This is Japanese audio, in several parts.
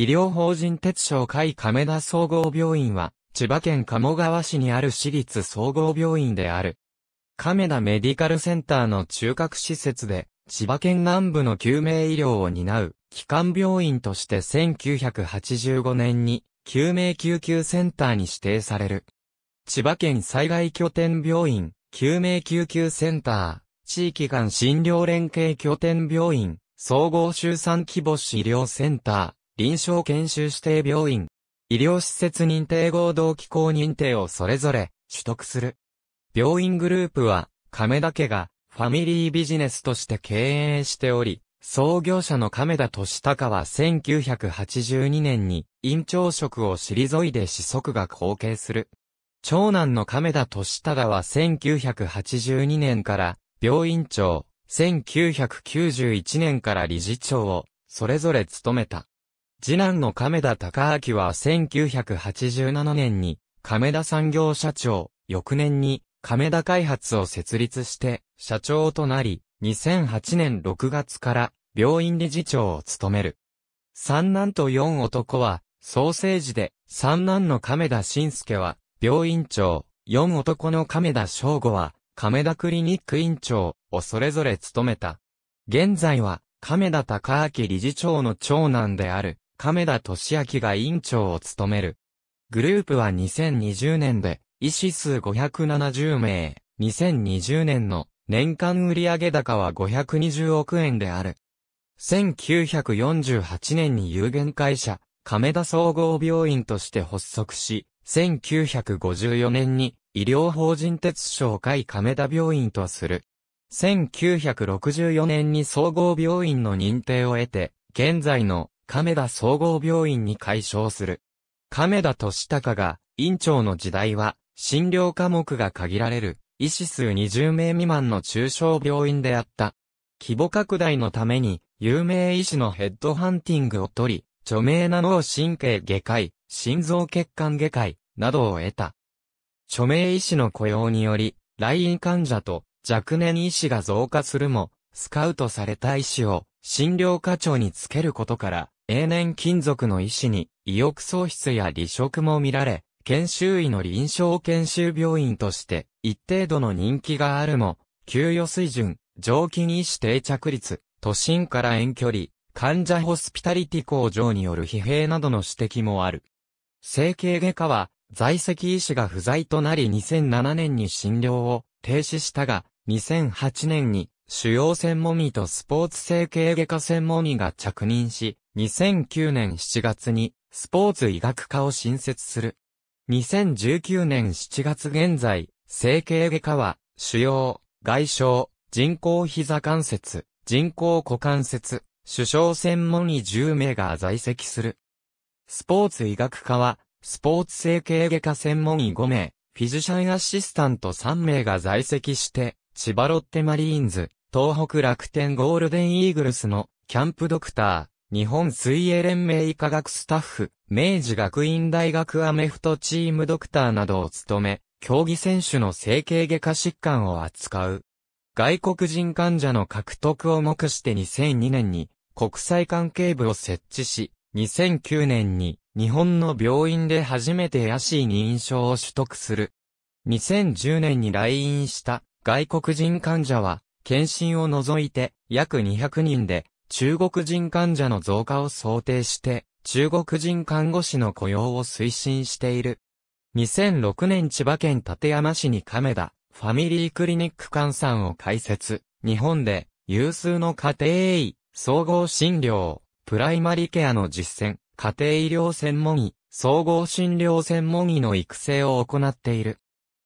医療法人鉄商会亀田総合病院は、千葉県鴨川市にある市立総合病院である。亀田メディカルセンターの中核施設で、千葉県南部の救命医療を担う、基幹病院として1985年に、救命救急センターに指定される。千葉県災害拠点病院、救命救急センター、地域間診療連携拠点病院、総合集産規模市医療センター、臨床研修指定病院、医療施設認定合同機構認定をそれぞれ取得する。病院グループは、亀田家がファミリービジネスとして経営しており、創業者の亀田敏隆は1982年に院長職を退いで子息が後継する。長男の亀田敏忠は1982年から病院長、1991年から理事長をそれぞれ務めた。次男の亀田隆明は1987年に亀田産業社長、翌年に亀田開発を設立して社長となり、2008年6月から病院理事長を務める。三男と四男はソーセージで、三男の亀田晋介は病院長、四男の亀田翔吾は亀田クリニック院長をそれぞれ務めた。現在は亀田隆明理事長の長男である亀田俊明が委員長を務める。グループは2020年で、医師数570名、2020年の年間売上高は520億円である。1948年に有限会社、亀田総合病院として発足し、1954年に医療法人鉄商会亀田病院とする。1964年に総合病院の認定を得て、現在の亀田総合病院に解消する。亀田としたかが、院長の時代は、診療科目が限られる、医師数20名未満の中小病院であった。規模拡大のために、有名医師のヘッドハンティングを取り、著名な脳神経外科医、心臓血管外科医、などを得た。著名医師の雇用により、来院患者と若年医師が増加するも、スカウトされた医師を診療科長につけることから、永年金属の医師に意欲喪失や離職も見られ、研修医の臨床研修病院として一定度の人気があるも、給与水準、常勤医師定着率、都心から遠距離、患者ホスピタリティ向上による疲弊などの指摘もある。整形外科は、在籍医師が不在となり2007年に診療を停止したが、2008年に主要専門医とスポーツ整形外科専門医が着任し、2009年7月にスポーツ医学科を新設する。2019年7月現在、整形外科は、主要、外傷、人工膝関節、人工股関節、首相専門医10名が在籍する。スポーツ医学科は、スポーツ整形外科専門医5名、フィジシャンアシスタント3名が在籍して、千葉ロッテマリーンズ、東北楽天ゴールデンイーグルスのキャンプドクター、日本水泳連盟医科学スタッフ、明治学院大学アメフトチームドクターなどを務め、競技選手の整形外科疾患を扱う。外国人患者の獲得を目して2002年に国際関係部を設置し、2009年に日本の病院で初めてヤシー認証を取得する。2010年に来院した外国人患者は、検診を除いて約200人で中国人患者の増加を想定して、中国人看護師の雇用を推進している。2006年千葉県館山市に亀田、ファミリークリニック換算を開設。日本で有数の家庭医、総合診療、プライマリケアの実践、家庭医療専門医、総合診療専門医の育成を行っている。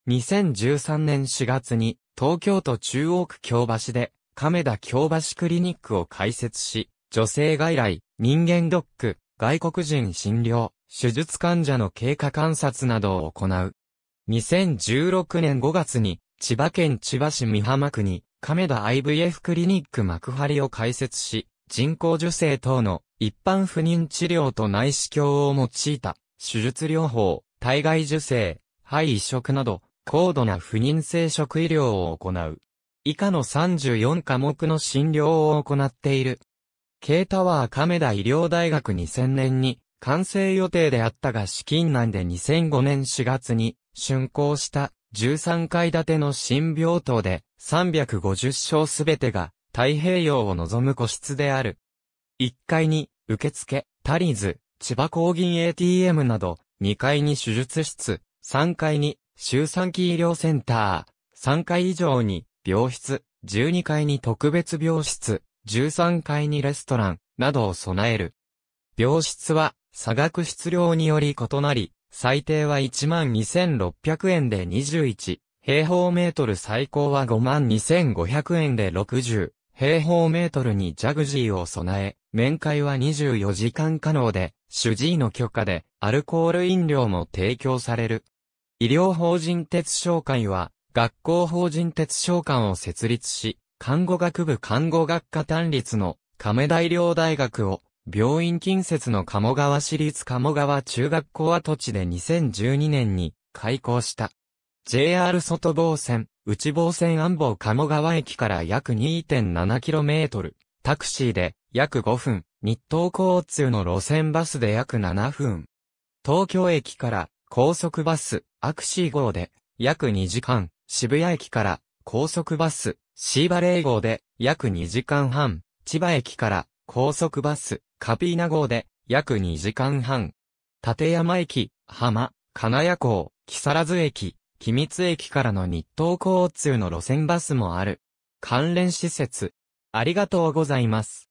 2013年4月に東京都中央区京橋で亀田京橋クリニックを開設し、女性外来、人間ドック、外国人診療、手術患者の経過観察などを行う。2016年5月に、千葉県千葉市美浜区に、亀田 IVF クリニック幕張を開設し、人工受精等の一般不妊治療と内視鏡を用いた手術療法、体外受精、肺移植など高度な不妊生殖医療を行う。以下の34科目の診療を行っている。K タワー亀田医療大学2000年に完成予定であったが資金難で2005年4月に竣工した13階建ての新病棟で350床すべてが太平洋を望む個室である。1階に受付、タリーズ、千葉工銀 ATM など、2階に手術室、3階に周産期医療センター、3階以上に病室、12階に特別病室、13階にレストラン、などを備える。病室は、差額質量により異なり、最低は12,600円で21、平方メートル最高は52,500円で60、平方メートルにジャグジーを備え、面会は24時間可能で、主治医の許可で、アルコール飲料も提供される。医療法人鉄商会は、学校法人鉄商館を設立し、看護学部看護学科単立の亀大寮大学を病院近接の鴨川市立鴨川中学校跡地で2012年に開校した。JR 外房線、内房線安房鴨川駅から約 2.7km、タクシーで約5分、日東交通の路線バスで約7分。東京駅から高速バス、アクシー号で約2時間。渋谷駅から高速バス、シーバレー号で約2時間半、千葉駅から高速バス、カピーナ号で約2時間半、立山駅、浜、金谷港、木更津駅、君津駅からの日東交通の路線バスもある。関連施設、ありがとうございます。